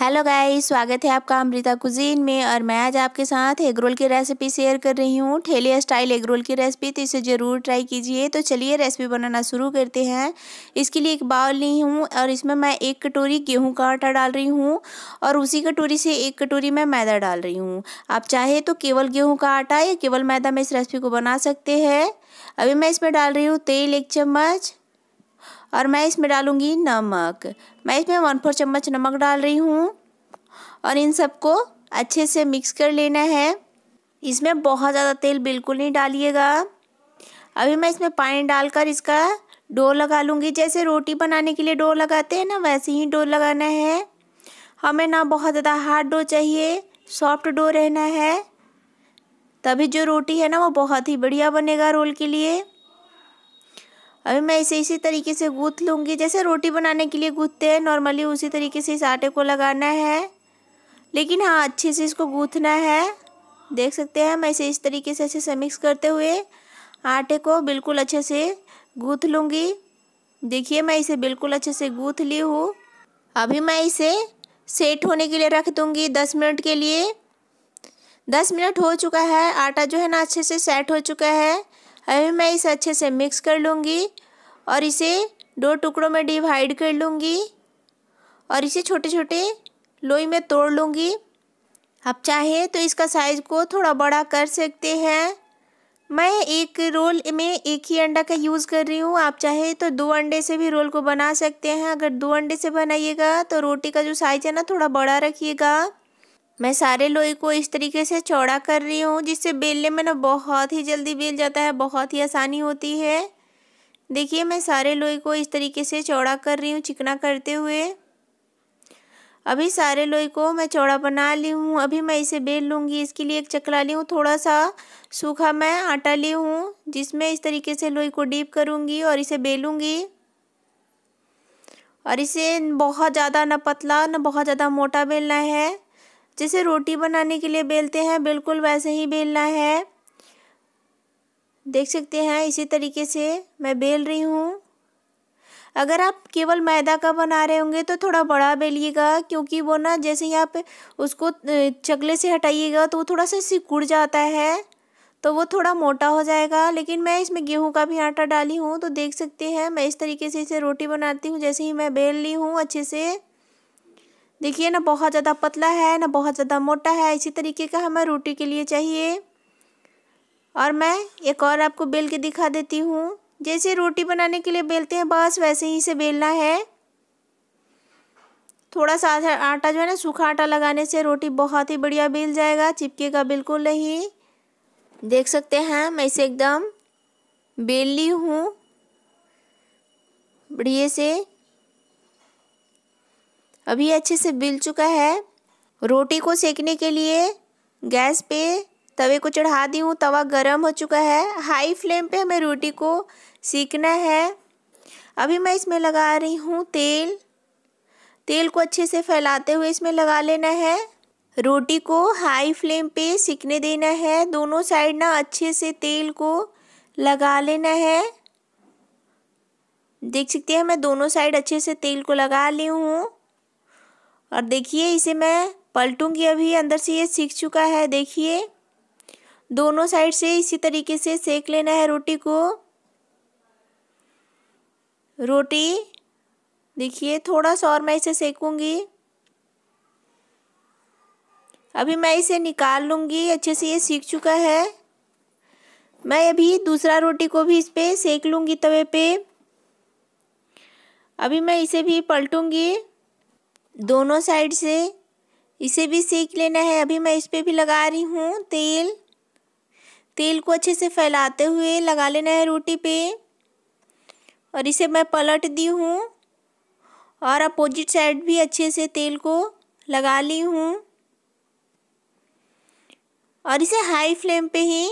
hello guys स्वागत है आपका अमृता कुजीन में और मैं आज आपके साथ एग रोल की रेसिपी शेयर कर रही हूँ ठेले स्टाइल एग रोल की रेसिपी तो इसे ज़रूर ट्राई कीजिए तो चलिए रेसिपी बनाना शुरू करते हैं इसके लिए एक बाउल ली हूँ और इसमें मैं एक कटोरी गेहूं का आटा डाल रही हूँ और उसी कटोरी से एक कटोरी मैं मैदा डाल रही हूँ आप चाहे तो केवल गेहूँ का आटा या केवल मैदा में इस रेसिपी को बना सकते हैं अभी मैं इसमें डाल रही हूँ तेल एक चम्मच और मैं इसमें डालूँगी नमक मैं इसमें वन फोर चम्मच नमक डाल रही हूँ और इन सबको अच्छे से मिक्स कर लेना है इसमें बहुत ज़्यादा तेल बिल्कुल नहीं डालिएगा अभी मैं इसमें पानी डालकर इसका डो लगा लूँगी जैसे रोटी बनाने के लिए डो लगाते हैं ना वैसे ही डो लगाना है हमें ना बहुत ज़्यादा हार्ड डो चाहिए सॉफ्ट डो रहना है तभी जो रोटी है ना वो बहुत ही बढ़िया बनेगा रोल के लिए अभी मैं इसे इसी तरीके से गूँथ लूँगी जैसे रोटी बनाने के लिए गूँथते हैं नॉर्मली उसी तरीके से इस आटे को लगाना है लेकिन हाँ अच्छे से इसको गूँथना है देख सकते हैं मैं इसे इस तरीके से ऐसे से मिक्स करते हुए आटे को बिल्कुल अच्छे से गूँथ लूँगी देखिए मैं इसे बिल्कुल अच्छे से गूँथ ली हूँ अभी मैं इसे सेट होने के लिए रख दूँगी दस मिनट के लिए दस मिनट हो चुका है आटा जो है ना अच्छे से सेट हो चुका है अभी मैं इसे अच्छे से मिक्स कर लूँगी और इसे दो टुकड़ों में डिवाइड कर लूँगी और इसे छोटे छोटे लोई में तोड़ लूँगी आप चाहे तो इसका साइज़ को थोड़ा बड़ा कर सकते हैं मैं एक रोल में एक ही अंडा का यूज़ कर रही हूँ आप चाहे तो दो अंडे से भी रोल को बना सकते हैं अगर दो अंडे से बनाइएगा तो रोटी का जो साइज़ है ना थोड़ा बड़ा रखिएगा मैं सारे लोई को इस तरीके से चौड़ा कर रही हूँ जिससे बेलने में ना बहुत ही जल्दी बेल जाता है बहुत ही आसानी होती है देखिए मैं सारे लोई को इस तरीके से चौड़ा कर रही हूँ चिकना करते हुए अभी सारे लोई को मैं चौड़ा बना ली हूँ अभी मैं इसे बेल लूँगी इसके लिए एक चकला ली हूँ थोड़ा सा सूखा मैं आटा ली हूँ जिसमें इस तरीके से लोई को डीप करूँगी और इसे बेलूँगी और इसे बहुत ज़्यादा ना पतला ना बहुत ज़्यादा मोटा बेलना है जैसे रोटी बनाने के लिए बेलते हैं बिल्कुल वैसे ही बेलना है देख सकते हैं इसी तरीके से मैं बेल रही हूँ अगर आप केवल मैदा का बना रहे होंगे तो थोड़ा बड़ा बेलिएगा क्योंकि वो ना जैसे ही आप उसको चकले से हटाइएगा तो वो थोड़ा सा सिकुड़ जाता है तो वो थोड़ा मोटा हो जाएगा लेकिन मैं इसमें गेहूं का भी आटा डाली हूँ तो देख सकते हैं मैं इस तरीके से इसे रोटी बनाती हूँ जैसे ही मैं बेल ली हूँ अच्छे से देखिए ना बहुत ज़्यादा पतला है ना बहुत ज़्यादा मोटा है इसी तरीके का हमें रोटी के लिए चाहिए और मैं एक और आपको बेल के दिखा देती हूँ जैसे रोटी बनाने के लिए बेलते हैं बस वैसे ही इसे बेलना है थोड़ा सा आटा जो है ना सूखा आटा लगाने से रोटी बहुत ही बढ़िया बेल जाएगा चिपकेगा बिल्कुल नहीं देख सकते हैं मैं इसे एकदम बेल ली हूँ बढ़िया से अभी अच्छे से बिल चुका है रोटी को सेकने के लिए गैस पे तवे को चढ़ा दी हूँ तवा गर्म हो चुका है हाई फ्लेम पे हमें रोटी को सीखना है अभी मैं इसमें लगा रही हूँ तेल तेल को अच्छे से फैलाते हुए इसमें लगा लेना है रोटी को हाई फ्लेम पे सिकने देना है दोनों साइड ना अच्छे से तेल को लगा लेना है देख सकते हैं मैं दोनों साइड अच्छे से तेल को लगा ली हूँ और देखिए इसे मैं पलटूंगी अभी अंदर से ये सीख चुका है देखिए दोनों साइड से इसी तरीके से सेक लेना है रोटी को रोटी देखिए थोड़ा सा और मैं इसे सेकूंगी अभी मैं इसे निकाल लूँगी अच्छे से ये सीख चुका है मैं अभी दूसरा रोटी को भी इस पर सेक लूँगी तवे पे अभी मैं इसे भी पलटूँगी दोनों साइड से इसे भी सेक लेना है अभी मैं इस पर भी लगा रही हूँ तेल तेल को अच्छे से फैलाते हुए लगा लेना है रोटी पे और इसे मैं पलट दी हूँ और अपोजिट साइड भी अच्छे से तेल को लगा ली हूँ और इसे हाई फ्लेम पे ही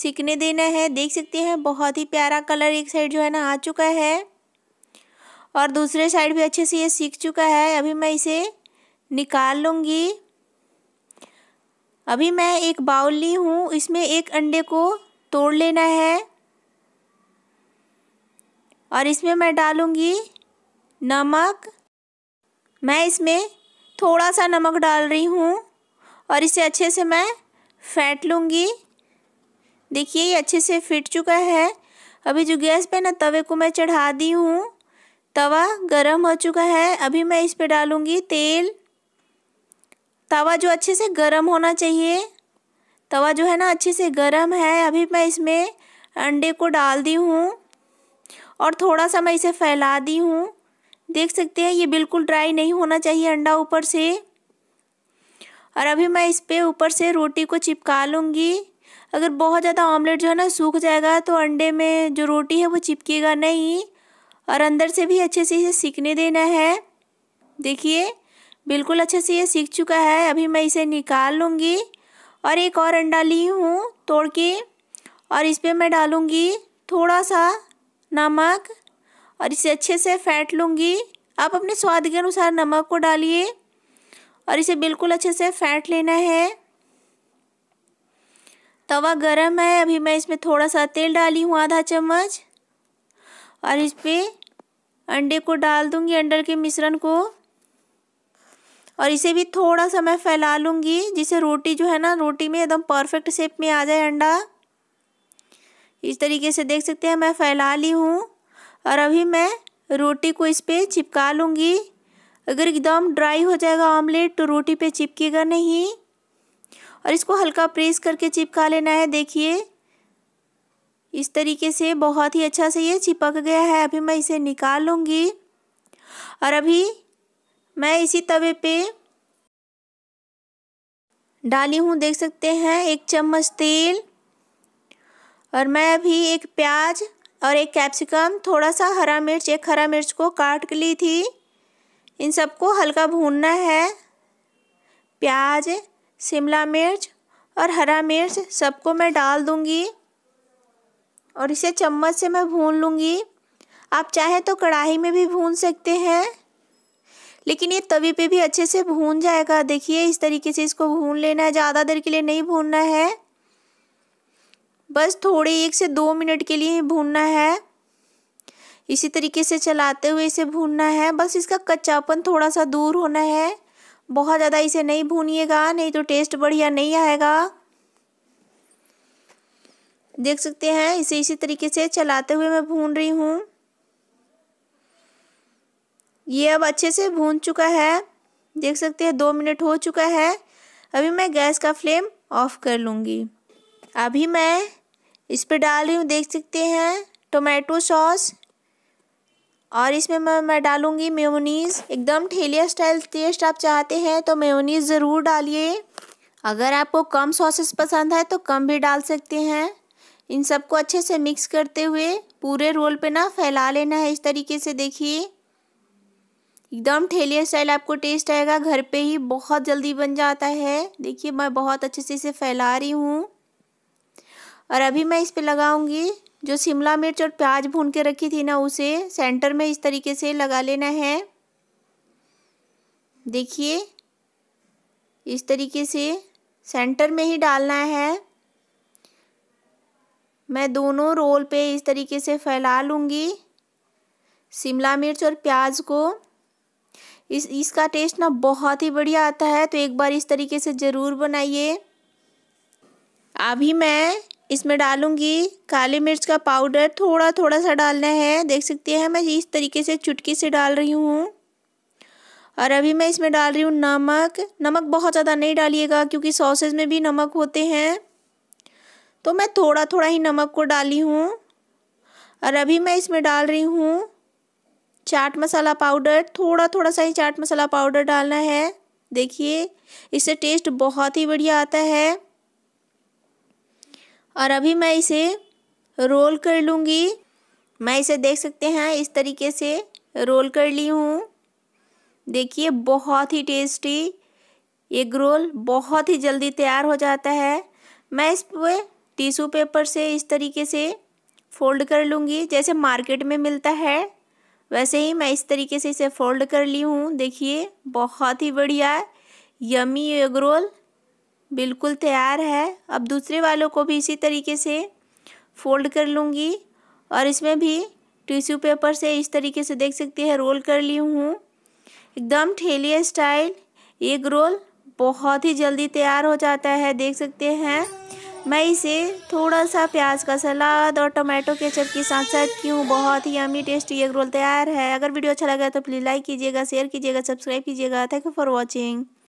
सिकने देना है देख सकते हैं बहुत ही प्यारा कलर एक साइड जो है ना आ चुका है और दूसरे साइड भी अच्छे से ये सीख चुका है अभी मैं इसे निकाल लूँगी अभी मैं एक बाउल ली हूँ इसमें एक अंडे को तोड़ लेना है और इसमें मैं डालूँगी नमक मैं इसमें थोड़ा सा नमक डाल रही हूँ और इसे अच्छे से मैं फेंट लूँगी देखिए ये अच्छे से फिट चुका है अभी जो गैस पे ना तवे को मैं चढ़ा दी हूँ तवा गरम हो चुका है अभी मैं इस पे डालूँगी तेल तवा जो अच्छे से गरम होना चाहिए तवा जो है ना अच्छे से गरम है अभी मैं इसमें अंडे को डाल दी हूँ और थोड़ा सा मैं इसे फैला दी हूँ देख सकते हैं ये बिल्कुल ड्राई नहीं होना चाहिए अंडा ऊपर से और अभी मैं इस पर ऊपर से रोटी को चिपका लूँगी अगर बहुत ज़्यादा ऑमलेट जो है ना सूख जाएगा तो अंडे में जो रोटी है वो चिपकेगा नहीं और अंदर से भी अच्छे से इसे सीखने देना है देखिए बिल्कुल अच्छे से ये सीख चुका है अभी मैं इसे निकाल लूँगी और एक और अंडा ली हूँ तोड़ के और इस पर मैं डालूँगी थोड़ा सा नमक और इसे अच्छे से फेंट लूँगी आप अपने स्वाद के अनुसार नमक को डालिए और इसे बिल्कुल अच्छे से फेंट लेना है तवा गरम है अभी मैं इसमें थोड़ा सा तेल डाली हूँ आधा चम्मच और इस पर अंडे को डाल दूंगी अंडर के मिश्रण को और इसे भी थोड़ा सा मैं फैला लूँगी जिसे रोटी जो है ना रोटी में एकदम परफेक्ट शेप में आ जाए अंडा इस तरीके से देख सकते हैं मैं फैला ली हूँ और अभी मैं रोटी को इस पर चिपका लूँगी अगर एकदम ड्राई हो जाएगा ऑमलेट तो रोटी पे चिपकेगा नहीं और इसको हल्का प्रेस करके चिपका लेना है देखिए इस तरीके से बहुत ही अच्छा से ये चिपक गया है अभी मैं इसे निकाल लूँगी और अभी मैं इसी तवे पे डाली हूँ देख सकते हैं एक चम्मच तेल और मैं अभी एक प्याज और एक कैप्सिकम थोड़ा सा हरा मिर्च एक हरा मिर्च को काट के ली थी इन सबको हल्का भूनना है प्याज शिमला मिर्च और हरा मिर्च सबको मैं डाल दूँगी और इसे चम्मच से मैं भून लूँगी आप चाहे तो कढ़ाई में भी भून सकते हैं लेकिन ये तवे पे भी अच्छे से भून जाएगा देखिए इस तरीके से इसको भून लेना है ज़्यादा देर के लिए नहीं भूनना है बस थोड़े एक से दो मिनट के लिए भूनना है इसी तरीके से चलाते हुए इसे भूनना है बस इसका कच्चापन थोड़ा सा दूर होना है बहुत ज़्यादा इसे नहीं भूनिएगा नहीं तो टेस्ट बढ़िया नहीं आएगा देख सकते हैं इसे इसी तरीके से चलाते हुए मैं भून रही हूँ ये अब अच्छे से भून चुका है देख सकते हैं दो मिनट हो चुका है अभी मैं गैस का फ्लेम ऑफ कर लूँगी अभी मैं इस पर डाल रही हूँ देख सकते हैं टोमेटो सॉस और इसमें मैं मैं डालूँगी मेयोनीज़ एकदम ठेलिया स्टाइल टेस्ट आप चाहते हैं तो मेयोनीज़ ज़रूर डालिए अगर आपको कम सॉसेस पसंद है तो कम भी डाल सकते हैं इन सबको अच्छे से मिक्स करते हुए पूरे रोल पे ना फैला लेना है इस तरीके से देखिए एकदम ठेलिया स्टाइल आपको टेस्ट आएगा घर पे ही बहुत जल्दी बन जाता है देखिए मैं बहुत अच्छे से इसे फैला रही हूँ और अभी मैं इस पर लगाऊंगी जो शिमला मिर्च और प्याज भून के रखी थी ना उसे सेंटर में इस तरीके से लगा लेना है देखिए इस तरीके से सेंटर में ही डालना है मैं दोनों रोल पे इस तरीके से फैला लूँगी शिमला मिर्च और प्याज को इस इसका टेस्ट ना बहुत ही बढ़िया आता है तो एक बार इस तरीके से ज़रूर बनाइए अभी मैं इसमें डालूंगी काली मिर्च का पाउडर थोड़ा थोड़ा सा डालना है देख सकते हैं मैं इस तरीके से चुटकी से डाल रही हूँ और अभी मैं इसमें डाल रही हूँ नमक नमक बहुत ज़्यादा नहीं डालिएगा क्योंकि सॉसेज में भी नमक होते हैं तो मैं थोड़ा थोड़ा ही नमक को डाली हूँ और अभी मैं इसमें डाल रही हूँ चाट मसाला पाउडर थोड़ा थोड़ा सा ही चाट मसाला पाउडर डालना है देखिए इससे टेस्ट बहुत ही बढ़िया आता है और अभी मैं इसे रोल कर लूँगी मैं इसे देख सकते हैं इस तरीके से रोल कर ली हूँ देखिए बहुत ही टेस्टी एग रोल बहुत ही जल्दी तैयार हो जाता है मैं इस पर टिश्यू पेपर से इस तरीके से फोल्ड कर लूँगी जैसे मार्केट में मिलता है वैसे ही मैं इस तरीके से इसे फोल्ड कर ली हूँ देखिए बहुत ही बढ़िया यमी एग रोल बिल्कुल तैयार है अब दूसरे वालों को भी इसी तरीके से फोल्ड कर लूँगी और इसमें भी टिश्यू पेपर से इस तरीके से देख सकती है रोल कर ली हूँ एकदम ठेलिया स्टाइल एग रोल बहुत ही जल्दी तैयार हो जाता है देख सकते हैं मैं इसे थोड़ा सा प्याज का सलाद और टोमेटो केचप के साथ साथ क्यों बहुत ही अमी टेस्टी एग रोल तैयार है अगर वीडियो अच्छा लगा तो प्लीज़ लाइक कीजिएगा शेयर कीजिएगा सब्सक्राइब कीजिएगा थैंक यू फॉर वॉचिंग